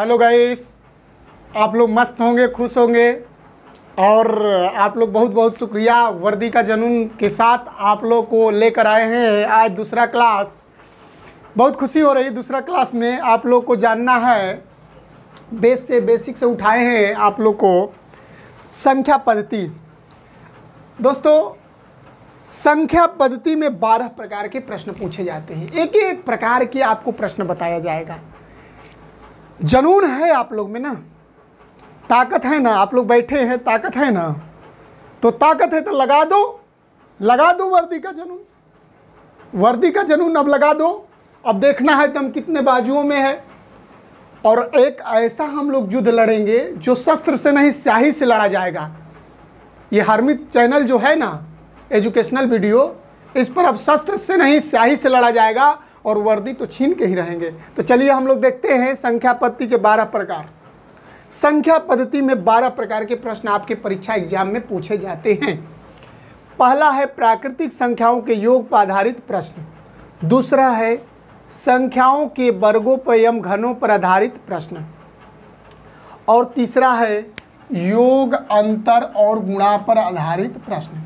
hello guys आप लोग मस्त होंगे खुश होंगे और आप लोग बहुत बहुत शुक्रिया वर्दी का जनून के साथ आप लोग को लेकर आए हैं आज दूसरा क्लास बहुत खुशी हो रही दूसरा क्लास में आप लोग को जानना है बेस से बेसिक से उठाए हैं आप लोग को संख्या पद्धति दोस्तों संख्या पद्धति में बारह प्रकार के प्रश्न पूछे जाते हैं एक एक प्रकार के आपको प्रश्न बताया जाएगा जनून है आप लोग में ना ताकत है ना आप लोग बैठे हैं ताकत है ना तो ताकत है तो लगा दो लगा दो वर्दी का जनून वर्दी का जनून अब लगा दो अब देखना है तो हम कितने बाजुओं में है और एक ऐसा हम लोग युद्ध लड़ेंगे जो शस्त्र से नहीं स्याही से लड़ा जाएगा ये हरमित चैनल जो है ना एजुकेशनल वीडियो इस पर अब शस्त्र से नहीं स्याही से लड़ा जाएगा और वर्दी तो छीन के ही रहेंगे तो चलिए हम लोग देखते हैं संख्या पद्धति के बारह प्रकार संख्या पद्धति में बारह प्रकार के प्रश्न आपके परीक्षा एग्जाम में पूछे जाते हैं पहला है प्राकृतिक संख्याओं के योग पर आधारित प्रश्न दूसरा है संख्याओं के वर्गों पर एवं घनों पर आधारित प्रश्न और तीसरा है योग अंतर और गुणा पर आधारित प्रश्न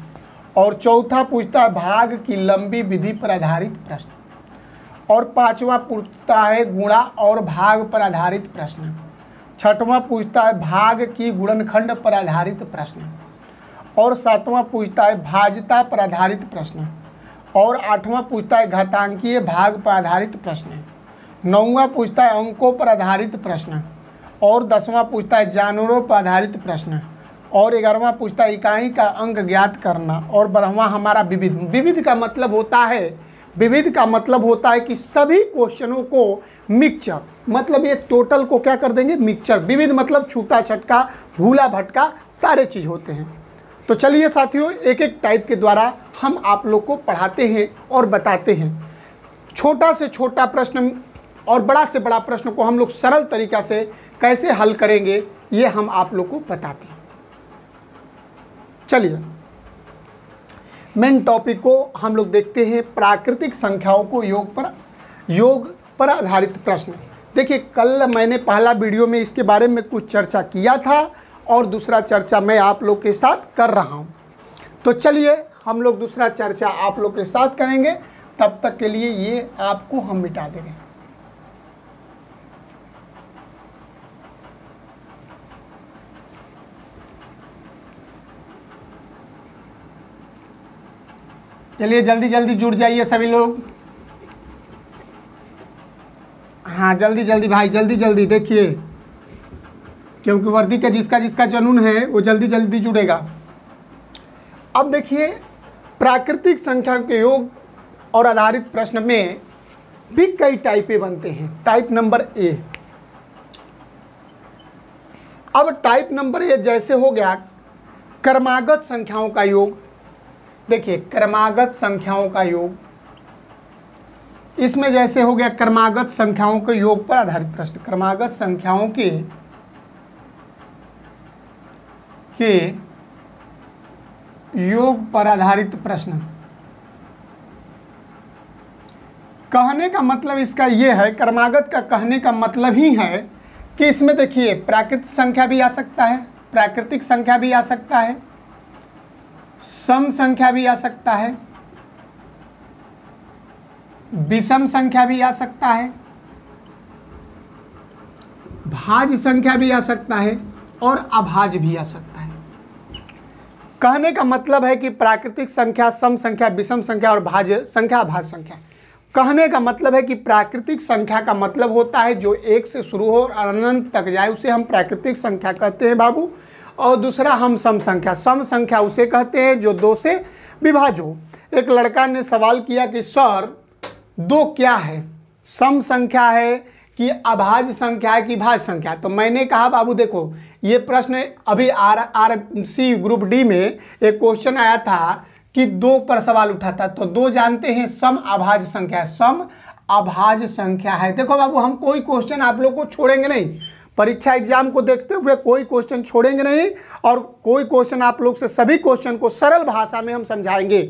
और चौथा पूछता है भाग की लंबी विधि पर आधारित प्रश्न और पांचवा पूछता है गुणा और भाग पर आधारित प्रश्न छठवां पूछता है भाग की गुणनखंड पर आधारित प्रश्न और सातवां पूछता है भाजता पर आधारित प्रश्न और आठवां पूछता है घातांकीय भाग पर आधारित प्रश्न नौवां पूछता है अंकों पर आधारित प्रश्न और दसवां पूछता है जानवरों पर आधारित प्रश्न और ग्यारहवां पूछता है इकाई का अंक ज्ञात करना और बारहवां हमारा विविध विविध का मतलब होता है विविध का मतलब होता है कि सभी क्वेश्चनों को मिक्सचर मतलब ये टोटल को क्या कर देंगे मिक्सचर विविध मतलब छूटा छटका भूला भटका सारे चीज़ होते हैं तो चलिए साथियों एक एक टाइप के द्वारा हम आप लोग को पढ़ाते हैं और बताते हैं छोटा से छोटा प्रश्न और बड़ा से बड़ा प्रश्न को हम लोग सरल तरीका से कैसे हल करेंगे ये हम आप लोग को बताते हैं चलिए मेन टॉपिक को हम लोग देखते हैं प्राकृतिक संख्याओं को योग पर योग पर आधारित प्रश्न देखिए कल मैंने पहला वीडियो में इसके बारे में कुछ चर्चा किया था और दूसरा चर्चा मैं आप लोग के साथ कर रहा हूँ तो चलिए हम लोग दूसरा चर्चा आप लोग के साथ करेंगे तब तक के लिए ये आपको हम मिटा दे रहे हैं चलिए जल्दी जल्दी जुड़ जाइए सभी लोग हाँ जल्दी जल्दी भाई जल्दी जल्दी देखिए क्योंकि वर्दी का जिसका जिसका जनून है वो जल्दी जल्दी जुड़ेगा अब देखिए प्राकृतिक संख्या के योग और आधारित प्रश्न में भी कई टाइपें बनते हैं टाइप नंबर ए अब टाइप नंबर ए जैसे हो गया कर्मागत संख्याओं का योग देखिए क्रमागत संख्याओं का योग इसमें जैसे हो गया क्रमागत संख्याओं के योग पर आधारित प्रश्न क्रमागत संख्याओं के के योग पर आधारित प्रश्न कहने का मतलब इसका यह है क्रमागत का कहने का मतलब ही है कि इसमें देखिए प्राकृतिक संख्या भी आ सकता है प्राकृतिक संख्या भी आ सकता है सम संख्या भी आ सकता है विषम संख्या भी आ सकता है भाज संख्या भी आ सकता है और अभाज भी आ सकता है कहने का मतलब है कि प्राकृतिक संख्या सम संख्या विषम संख्या और भाज संख्या अभाज संख्या कहने का मतलब है कि प्राकृतिक संख्या का मतलब होता है जो एक से शुरू हो और अनंत तक जाए उसे हम प्राकृतिक संख्या कहते हैं बाबू और दूसरा हम सम संख्या सम संख्या उसे कहते हैं जो दो से विभाज हो एक लड़का ने सवाल किया कि सर दो क्या है सम संख्या है कि अभाज संख्या है कि भाज संख्या तो मैंने कहा बाबू देखो ये प्रश्न अभी R R C group D में एक क्वेश्चन आया था कि दो पर सवाल उठा था तो दो जानते हैं सम अभाज्य संख्या सम अभाज्य संख्या है देखो बाबू हम कोई क्वेश्चन आप लोग को छोड़ेंगे नहीं परीक्षा एग्जाम को देखते हुए कोई क्वेश्चन छोड़ेंगे नहीं और कोई क्वेश्चन आप लोग से सभी क्वेश्चन को सरल भाषा में हम समझाएंगे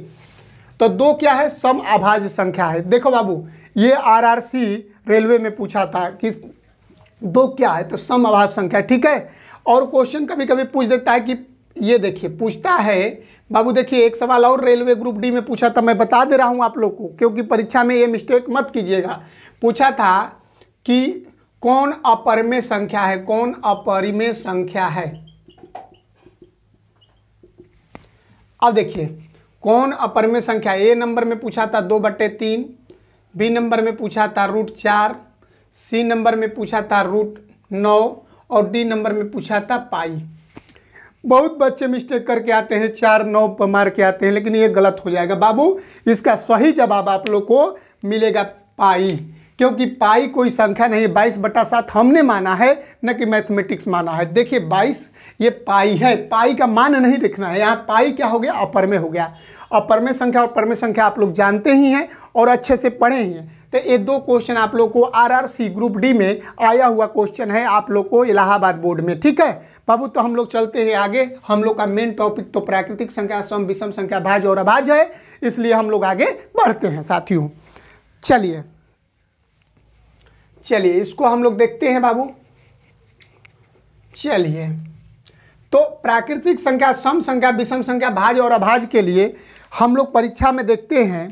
तो दो क्या है सम अभाज्य संख्या है देखो बाबू ये आरआरसी रेलवे में पूछा था कि दो क्या है तो सम अभाज संख्या ठीक है और क्वेश्चन कभी कभी पूछ देता है कि ये देखिए पूछता है बाबू देखिए एक सवाल और रेलवे ग्रुप डी में पूछा था मैं बता दे रहा हूँ आप लोग को क्योंकि परीक्षा में ये मिस्टेक मत कीजिएगा पूछा था कि कौन अपरिमेय संख्या है कौन अपरिमेय संख्या है अब देखिए कौन अपरिमेय संख्या ए नंबर में पूछा था दो बटे तीन बी नंबर में पूछा था रूट चार सी नंबर में पूछा था रूट नौ और डी नंबर में पूछा था पाई बहुत बच्चे मिस्टेक करके आते हैं चार नौ पर मार के आते हैं लेकिन ये गलत हो जाएगा बाबू इसका सही जवाब आप लोग को मिलेगा पाई क्योंकि पाई कोई संख्या नहीं है बाईस बटा सात हमने माना है न कि मैथमेटिक्स माना है देखिए बाईस ये पाई है पाई का मान नहीं लिखना है यहाँ पाई क्या हो गया अपर में हो गया अपर में संख्या और परमे संख्या आप लोग जानते ही हैं और अच्छे से पढ़े ही हैं तो ये दो क्वेश्चन आप लोग को आरआरसी ग्रुप डी में आया हुआ क्वेश्चन है आप लोग को इलाहाबाद बोर्ड में ठीक है बाबू तो हम लोग चलते हैं आगे हम लोग का मेन टॉपिक तो प्राकृतिक संख्या सम विषम संख्या भाज और अभाज है इसलिए हम लोग आगे बढ़ते हैं साथियों चलिए चलिए इसको हम लोग देखते हैं बाबू चलिए तो प्राकृतिक संख्या सम संख्या विषम संख्या भाज और अभाज के लिए हम लोग परीक्षा में देखते हैं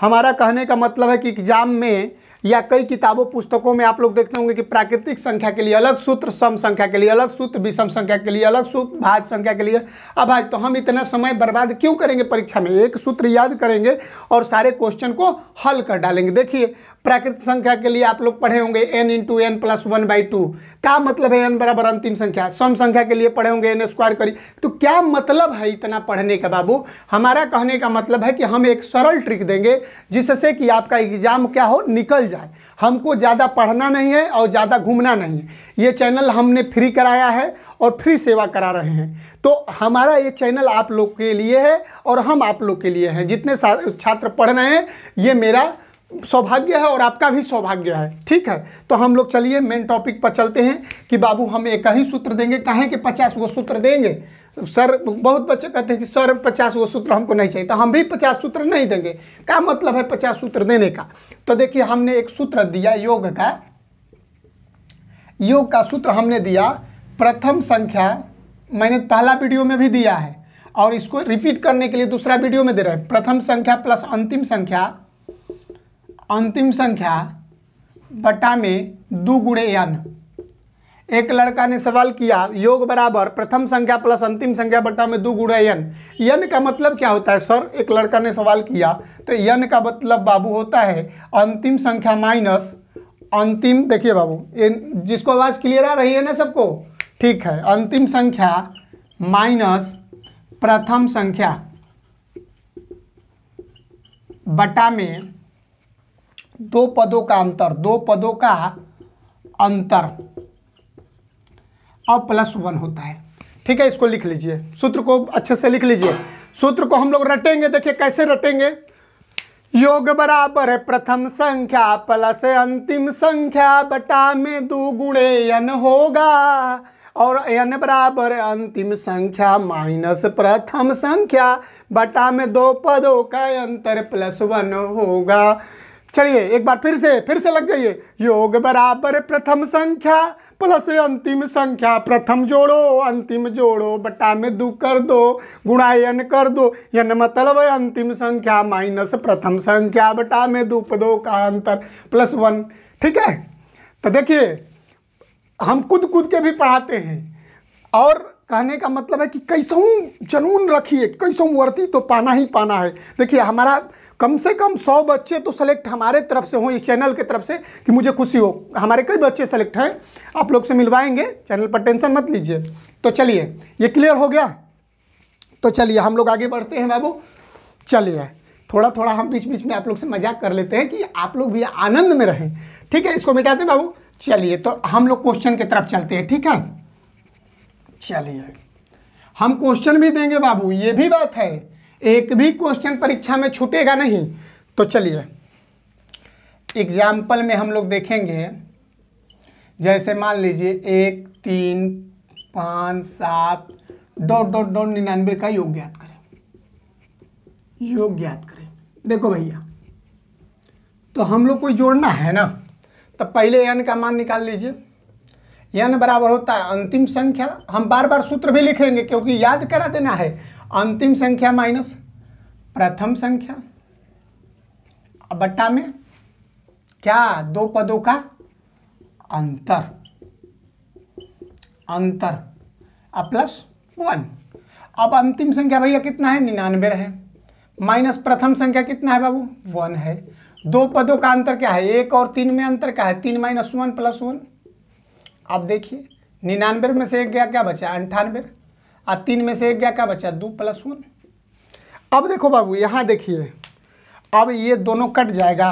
हमारा कहने का मतलब है कि एग्जाम में या कई किताबों पुस्तकों में आप लोग देखते होंगे कि प्राकृतिक संख्या के लिए अलग सूत्र सम संख्या के लिए अलग सूत्र विषम संख्या के लिए अलग सूत्र भाज संख्या के लिए अभाज तो हम इतना समय बर्बाद क्यों करेंगे परीक्षा में एक सूत्र याद करेंगे और सारे क्वेश्चन को हल कर डालेंगे देखिए प्राकृतिक संख्या के लिए आप लोग पढ़े होंगे N into N plus one by two का मतलब है एन बराबर अंतिम संख्या सम संख्या के लिए पढ़े होंगे एन स्क्वायर करी तो क्या मतलब है इतना पढ़ने का बाबू हमारा कहने का मतलब है कि हम एक सरल ट्रिक देंगे जिससे कि आपका एग्जाम क्या हो निकल जाए हमको ज़्यादा पढ़ना नहीं है और ज़्यादा घूमना नहीं है ये चैनल हमने फ्री कराया है और फ्री सेवा करा रहे हैं तो हमारा ये चैनल आप लोग के लिए है और हम आप लोग के लिए हैं जितने छात्र पढ़ रहे हैं ये मेरा सौभाग्य है और आपका भी सौभाग्य है ठीक है तो हम लोग चलिए मेन टॉपिक पर चलते हैं कि बाबू हम एक ही सूत्र देंगे कहें कि पचास वो सूत्र देंगे सर बहुत बच्चे कहते हैं कि सर पचास वो सूत्र हमको नहीं चाहिए तो हम भी पचास सूत्र नहीं देंगे क्या मतलब है पचास सूत्र देने का तो देखिए हमने एक सूत्र दिया योग का योग का सूत्र हमने दिया प्रथम संख्या मैंने पहला वीडियो में भी दिया है और इसको रिपीट करने के लिए दूसरा वीडियो में दे रहे हैं प्रथम संख्या प्लस अंतिम संख्या अंतिम संख्या बटा में दो गुड़े एन एक लड़का ने सवाल किया योग बराबर प्रथम संख्या प्लस अंतिम संख्या बटा में दो गुड़े एन यन का मतलब क्या होता है सर एक लड़का ने सवाल किया तो यन का मतलब बाबू होता है अंतिम संख्या माइनस अंतिम देखिए बाबू जिसको आवाज़ क्लियर आ रही है ना सबको ठीक है अंतिम संख्या माइनस प्रथम संख्या बटा में दो पदों का अंतर दो पदों का अंतर और प्लस वन होता है ठीक है इसको लिख लीजिए सूत्र को अच्छे से लिख लीजिए सूत्र को हम लोग रटेंगे देखिए कैसे रटेंगे योग बराबर है प्रथम संख्या प्लस अंतिम संख्या बटा में दो गुणे एन होगा और एन बराबर अंतिम संख्या माइनस प्रथम संख्या बटा में दो पदों का अंतर प्लस वन होगा चलिए एक बार फिर से फिर से लग जाइए योग बराबर प्रथम संख्या प्लस अंतिम संख्या प्रथम जोड़ो अंतिम जोड़ो बटा में दो कर दो गुणायन कर दो यन मतलब अंतिम संख्या माइनस प्रथम संख्या बटा में दो का अंतर प्लस वन ठीक है तो देखिए हम खुद खुद के भी पढ़ाते हैं और कहने का मतलब है कि कैसों जनून रखिए कैसों वर्ती तो पाना ही पाना है देखिए हमारा कम से कम सौ बच्चे तो सेलेक्ट हमारे तरफ से हों इस चैनल के तरफ से कि मुझे खुशी हो हमारे कई बच्चे सेलेक्ट हैं आप लोग से मिलवाएंगे चैनल पर टेंशन मत लीजिए तो चलिए ये क्लियर हो गया तो चलिए हम लोग आगे बढ़ते हैं बाबू चलिए थोड़ा थोड़ा हम बीच बीच में आप लोग से मजाक कर लेते हैं कि आप लोग भी आनंद में रहें ठीक है इसको मिटाते बाबू चलिए तो हम लोग क्वेश्चन की तरफ चलते हैं ठीक है चलिए हम क्वेश्चन भी देंगे बाबू ये भी बात है एक भी क्वेश्चन परीक्षा में छूटेगा नहीं तो चलिए एग्जाम्पल में हम लोग देखेंगे जैसे मान लीजिए एक तीन पाँच सात डॉट डॉट डॉट निन्यानवे का योग ज्ञात करें योग ज्ञात करें देखो भैया तो हम लोग कोई जोड़ना है ना तो पहले एन का मान निकाल लीजिए एन बराबर होता है अंतिम संख्या हम बार बार सूत्र भी लिखेंगे क्योंकि याद करा देना है अंतिम संख्या माइनस प्रथम संख्या बट्टा में क्या दो पदों का अंतर अंतर अब प्लस वन अब अंतिम संख्या भैया कितना है निन्यानवे है माइनस प्रथम संख्या कितना है बाबू वन है दो पदों का अंतर क्या है एक और तीन में अंतर क्या है तीन माइनस वन प्लस वन आप देखिए निन्यानवे में से एक गया क्या बचा अंठानवे और तीन में से एक गया क्या बचा दो प्लस वन अब देखो बाबू यहाँ देखिए अब ये दोनों कट जाएगा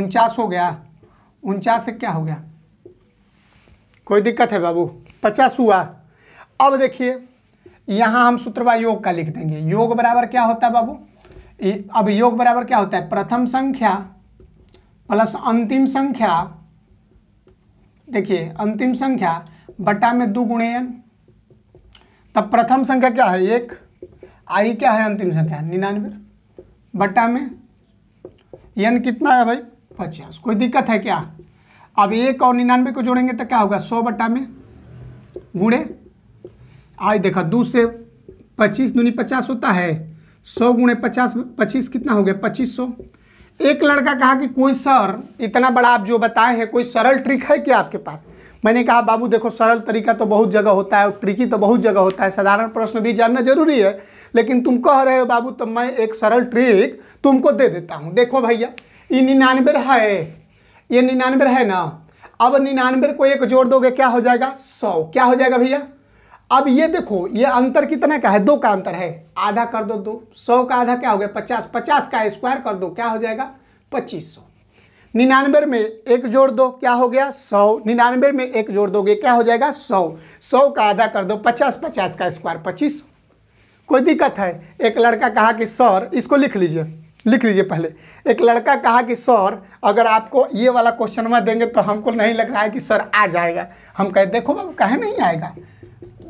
उनचास हो गया उनचास से क्या हो गया कोई दिक्कत है बाबू पचास हुआ अब देखिए यहाँ हम सूत्रवा योग का लिख देंगे योग बराबर क्या होता है बाबू अब योग बराबर क्या होता है प्रथम संख्या प्लस अंतिम संख्या देखिए अंतिम संख्या बटा में दो गुणे एन तब प्रथम संख्या क्या है एक आई क्या है अंतिम संख्या निन्यानवे बटा में एन कितना है भाई पचास कोई दिक्कत है क्या अब एक और निन्यानवे को जोड़ेंगे तो क्या होगा सौ बट्टा में गुणे आई देखा दो से पच्चीस दूनी पचास होता है सौ गुणे पचास पच्चीस कितना हो गया पच्चीस सौ एक लड़का कहा कि कोई सर इतना बड़ा आप जो बताए हैं कोई सरल ट्रिक है क्या आपके पास मैंने कहा बाबू देखो सरल तरीका तो बहुत जगह होता है और ट्रिकी तो बहुत जगह होता है साधारण प्रश्न भी जानना जरूरी है लेकिन तुम कह रहे हो बाबू तो मैं एक सरल ट्रिक तुमको दे देता हूँ देखो भैया ये निन्यानवे है ये निन्यानवे है ना अब निन्यानवे को एक जोड़ दोगे क्या हो जाएगा सौ क्या हो जाएगा भैया अब ये देखो ये अंतर कितना का है दो का अंतर है आधा कर दो दो सौ का आधा क्या हो गया पचास पचास का स्क्वायर कर दो क्या हो जाएगा पच्चीस सौ निन्यानवे में एक जोड़ दो क्या हो गया सौ निन्यानवे में एक जोड़ दोगे क्या हो जाएगा सौ सौ का आधा कर दो पचास पचास का स्क्वायर पच्चीस सौ कोई दिक्कत है एक लड़का कहा कि सर इसको लिख लीजिए लिख लीजिए पहले एक लड़का कहा कि सर अगर आपको ये वाला क्वेश्चन में देंगे तो हमको नहीं लग रहा है कि सर आ जाएगा हम कहे देखो बाबू कहे नहीं आएगा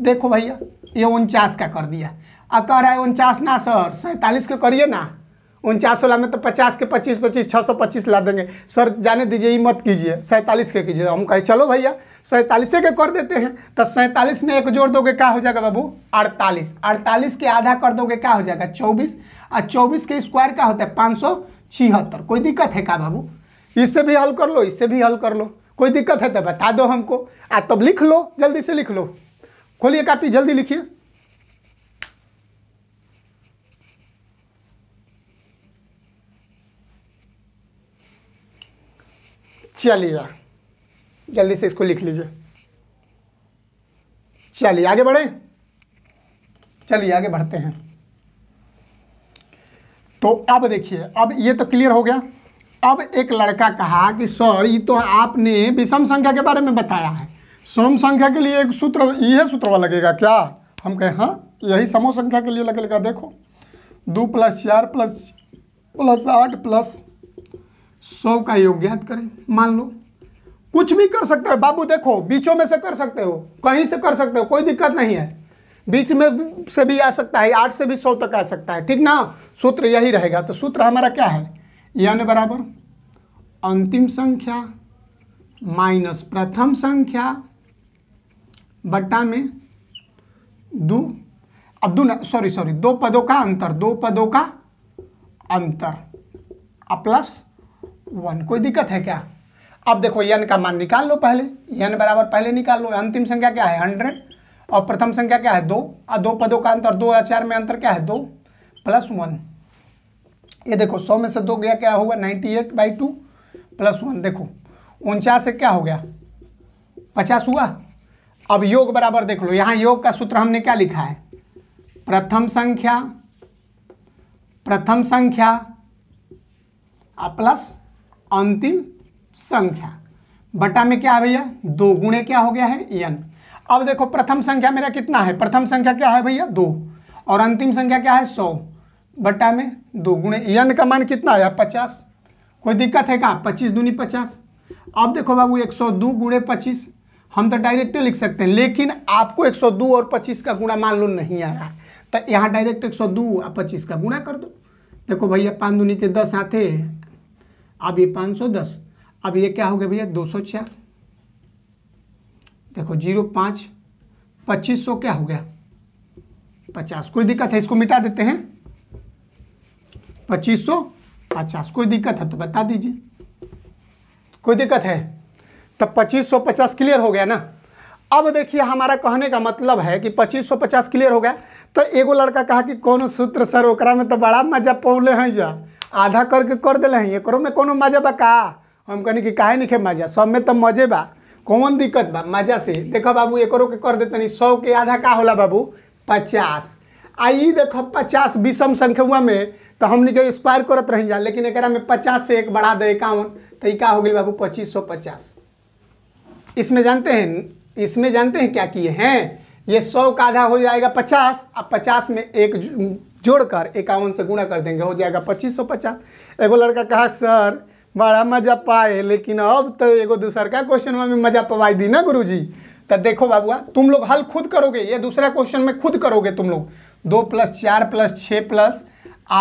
देखो भैया ये उनचास का कर दिया अब कह रहा है उनचास ना सर सैंतालीस का करिए ना उनचास वाला में तो पचास के पच्चीस पच्चीस छः सौ पच्चीस ला देंगे सर जाने दीजिए ये मत कीजिए सैंतालीस के कीजिए हम कहे चलो भैया सैंतालीस के कर देते हैं तो सैंतालीस में एक जोड़ दोगे क्या हो जाएगा बाबू अड़तालीस अड़तालीस के आधा कर दोगे क्या हो जाएगा चौबीस और चौबीस के स्क्वायर क्या होता है पाँच सौ छिहत्तर कोई दिक्कत है क्या बाबू इससे भी हल कर लो इससे भी हल कर लो कोई दिक्कत है तो बता दो हमको आ तब लिख लो जल्दी से लिख लो खोलिए कापी जल्दी लिखिए चलिए जल्दी से इसको लिख लीजिए चलिए आगे बढ़े चलिए आगे बढ़ते हैं तो अब देखिए अब ये तो क्लियर हो गया अब एक लड़का कहा कि सर ये तो आपने विषम संख्या के बारे में बताया है सम संख्या के लिए एक सूत्र यह वाला लगेगा क्या हम कहें हाँ यही समो संख्या के लिए लगेगा देखो दो प्लस चार प्लस प्लस आठ प्लस सौ का योग ज्ञात करें मान लो कुछ भी कर सकते हो बाबू देखो बीचों में से कर सकते हो कहीं से कर सकते हो कोई दिक्कत नहीं है बीच में से भी आ सकता है आठ से भी सौ तक आ सकता है ठीक ना सूत्र यही रहेगा तो सूत्र हमारा क्या है यन बराबर अंतिम संख्या माइनस प्रथम संख्या बट्टा में दो अब दो सॉरी सॉरी दो पदों का अंतर दो पदों का अंतर अब प्लस वन कोई दिक्कत है क्या अब देखो यन का मान निकाल लो पहले यन बराबर पहले निकाल लो अंतिम संख्या क्या है हंड्रेड और प्रथम संख्या क्या है दो और दो पदों का अंतर दो या चार में अंतर क्या है दो प्लस वन ये देखो सौ में से दो गया क्या होगा ninety eight by two plus one देखो उनचास से क्या हो गया पचास हुआ अब योग बराबर देख लो यहां योग का सूत्र हमने क्या लिखा है प्रथम संख्या प्रथम संख्या प्लस अंतिम संख्या बटा में क्या है भैया दो गुणे क्या हो गया है यन अब देखो प्रथम संख्या मेरा कितना है प्रथम संख्या क्या है भैया दो और अंतिम संख्या क्या है सौ बटा में दो गुणे यन का मान कितना आया पचास कोई दिक्कत है क्या पच्चीस दूनी पचास अब देखो बाबू एक सौ दो गुणे पच्चीस हम तो डायरेक्टे लिख सकते हैं लेकिन आपको 102 और 25 का गुणा मान लो नहीं आ रहा है तो यहाँ डायरेक्ट 102 और 25 का गुणा कर दो देखो भैया पाँच दूनी के दस आते अब ये पाँच सौ दस अब ये क्या हो गया भैया दो सौ चार देखो जीरो पाँच पच्चीस सौ क्या हो गया पचास कोई दिक्कत है इसको मिटा देते हैं पच्चीस सौ पचास कोई दिक्कत है तो बता दीजिए कोई दिक्कत है तो 2550 क्लियर हो गया ना अब देखिए हमारा कहने का मतलब है कि 2550 क्लियर हो गया तो एगो लड़का कहा कि कौन सूत्र सर ओकरा में तो बड़ा मजा पौले हैं जा आधा करके कर दिले हैं एकरो में कोनो मजा बा का हम कहने कि काहे नहीं खे मजा सब में तो मजे बा कौन दिक्कत बा मजा से देखो बाबू एकरो के कर देते नहीं सौ के आधा का होला बाबू पचास आई देख पचास विषम संख्या में तो हम के स्क्वायर करते रह जा लेकिन एक में पचास से एक बढ़ा दे इक्यावन तो का हो गई बाबू पच्चीस सौ पचास इसमें जानते हैं इसमें जानते हैं क्या किए हैं ये सौ का आधा हो जाएगा पचास अब पचास में एक जोड़कर इक्यावन से गुणा कर देंगे हो जाएगा पच्चीस सौ पचास एगो लड़का कहा सर बड़ा मजा पाए लेकिन अब तो एगो दूसर का क्वेश्चन में मजा पवाई दी ना गुरुजी तो देखो बाबुआ तुम लोग हल खुद करोगे ये दूसरा क्वेश्चन में खुद करोगे तुम लोग दो प्लस चार प्लस छः प्लस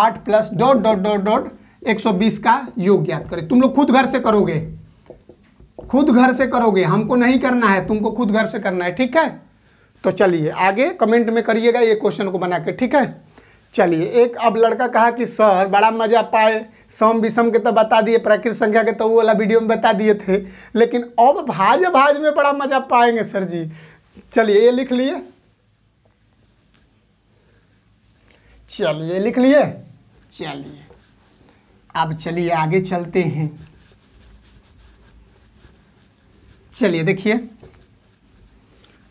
आठ plus dot dot dot dot एक सौ बीस का योग ज्ञात करें तुम लोग खुद घर से करोगे खुद घर से करोगे हमको नहीं करना है तुमको खुद घर से करना है ठीक है तो चलिए आगे कमेंट में करिएगा ये क्वेश्चन को बना के ठीक है चलिए एक अब लड़का कहा कि सर बड़ा मज़ा पाए सम विषम के तो बता दिए प्राकृत संख्या के तो वो वाला वीडियो में बता दिए थे लेकिन अब भाज भाज में बड़ा मज़ा पाएंगे सर जी चलिए ये लिख लिए चलिए लिख लिए चलिए अब चलिए आगे चलते हैं चलिए देखिए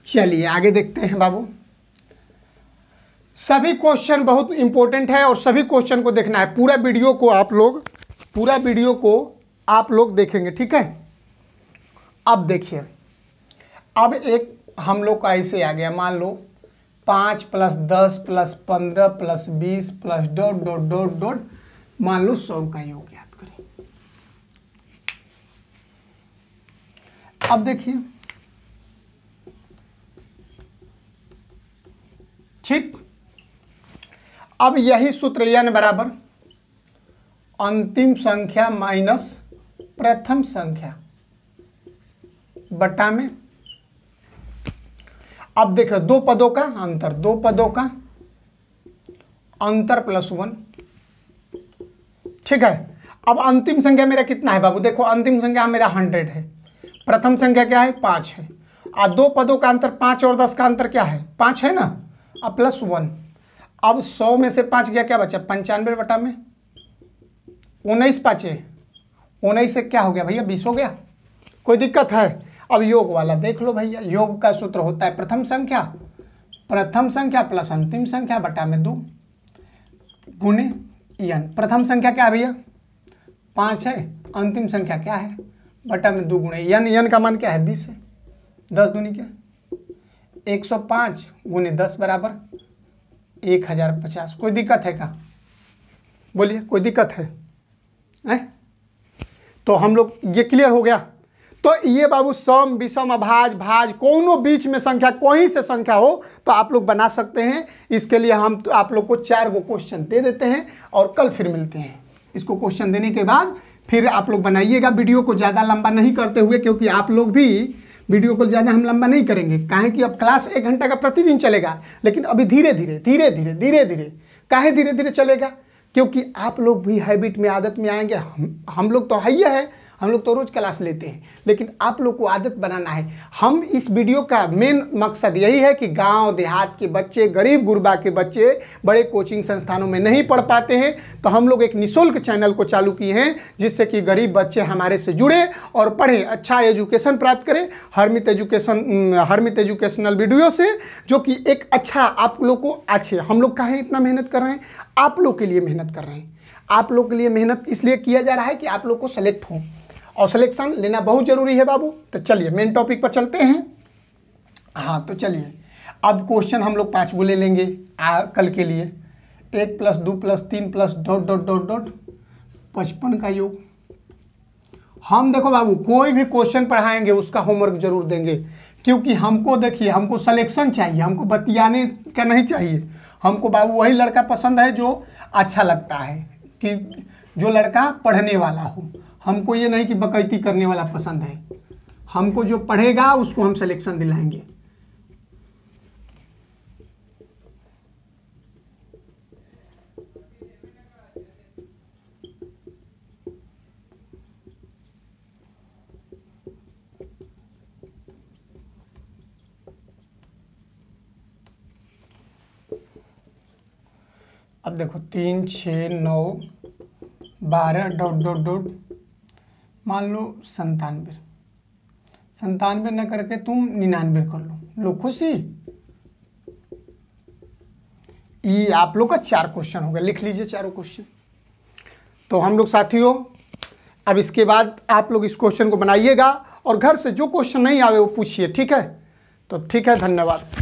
चलिए आगे देखते हैं बाबू सभी क्वेश्चन बहुत इंपॉर्टेंट है और सभी क्वेश्चन को देखना है पूरा वीडियो को आप लोग पूरा वीडियो को आप लोग देखेंगे ठीक है अब देखिए अब एक हम लोग का ऐसे आ गया मान लो पाँच प्लस दस प्लस पंद्रह प्लस बीस plus dot dot dot dot मान लो सौ का ही हो गया अब देखिए ठीक अब यही सूत्र यन बराबर अंतिम संख्या माइनस प्रथम संख्या बटा में अब देखो दो पदों का अंतर दो पदों का अंतर प्लस वन ठीक है अब अंतिम संख्या मेरा कितना है बाबू देखो अंतिम संख्या मेरा हंड्रेड है प्रथम संख्या क्या है पांच है आ दो पदों का अंतर पांच और दस का अंतर क्या है पांच है ना अब प्लस वन अब सौ में से पांच गया क्या बचा पंचानवे बटा में उन्नीस पाँचे उन्नीस से क्या हो गया भैया बीस हो गया कोई दिक्कत है अब योग वाला देख लो भैया योग का सूत्र होता है प्रथम संख्या प्रथम संख्या प्लस अंतिम संख्या बटा में दो गुणे यन प्रथम संख्या क्या भैया पांच है अंतिम संख्या क्या है बटा में दो गुणे यन यन का मान क्या है बीस है दस दूनी क्या एक सौ पाँच गुने दस बराबर एक हज़ार पचास कोई दिक्कत है क्या बोलिए कोई दिक्कत है हैं तो हम लोग ये क्लियर हो गया तो ये बाबू सम विषम अभाज भाज कोनो बीच में संख्या कोई से संख्या हो तो आप लोग बना सकते हैं इसके लिए हम तो आप लोग को चार गो क्वेश्चन दे देते हैं और कल फिर मिलते हैं इसको क्वेश्चन देने के बाद फिर आप लोग बनाइएगा वीडियो को ज़्यादा लंबा नहीं करते हुए क्योंकि आप लोग भी वीडियो को ज़्यादा हम लंबा नहीं करेंगे काहे कि अब क्लास एक घंटा का प्रतिदिन चलेगा लेकिन अभी धीरे धीरे धीरे धीरे धीरे धीरे काहे धीरे धीरे चलेगा क्योंकि आप लोग भी हैबिट में आदत में आएंगे हम हम लोग तो है है हम लोग तो रोज़ क्लास लेते हैं लेकिन आप लोग को आदत बनाना है हम इस वीडियो का मेन मकसद यही है कि गांव देहात के बच्चे गरीब गुरबा के बच्चे बड़े कोचिंग संस्थानों में नहीं पढ़ पाते हैं तो हम लोग एक निःशुल्क चैनल को चालू किए हैं जिससे कि गरीब बच्चे हमारे से जुड़े और पढ़ें अच्छा एजुकेशन प्राप्त करें Harmit education Harmit educational video से जो कि एक अच्छा आप लोग को अच्छे हम लोग कहें इतना मेहनत कर रहे हैं आप लोग के लिए मेहनत कर रहे हैं आप लोग के लिए मेहनत इसलिए किया जा रहा है कि आप लोग को सेलेक्ट हों और सिलेक्शन लेना बहुत ज़रूरी है बाबू तो चलिए मेन टॉपिक पर चलते हैं हाँ तो चलिए अब क्वेश्चन हम लोग पाँच वो ले लेंगे आ, कल के लिए एक प्लस दो प्लस तीन plus dot dot dot dot पचपन का योग हम देखो बाबू कोई भी क्वेश्चन पढ़ाएंगे उसका होमवर्क जरूर देंगे क्योंकि हमको देखिए हमको सलेक्शन चाहिए हमको बतियाने का नहीं चाहिए हमको बाबू वही लड़का पसंद है जो अच्छा लगता है कि जो लड़का पढ़ने वाला हो हमको ये नहीं कि बकैती करने वाला पसंद है हमको जो पढ़ेगा उसको हम सिलेक्शन दिलाएंगे अब देखो तीन छ नौ बारह डॉट डॉट डॉट मान लो संतानवे संतानवे न करके तुम निन्यानवे कर लो लो खुशी ये आप लोग का चार क्वेश्चन हो गया लिख लीजिए चारों क्वेश्चन तो हम लोग साथियों अब इसके बाद आप लोग इस क्वेश्चन को बनाइएगा और घर से जो क्वेश्चन नहीं आवे वो पूछिए ठीक है तो ठीक है धन्यवाद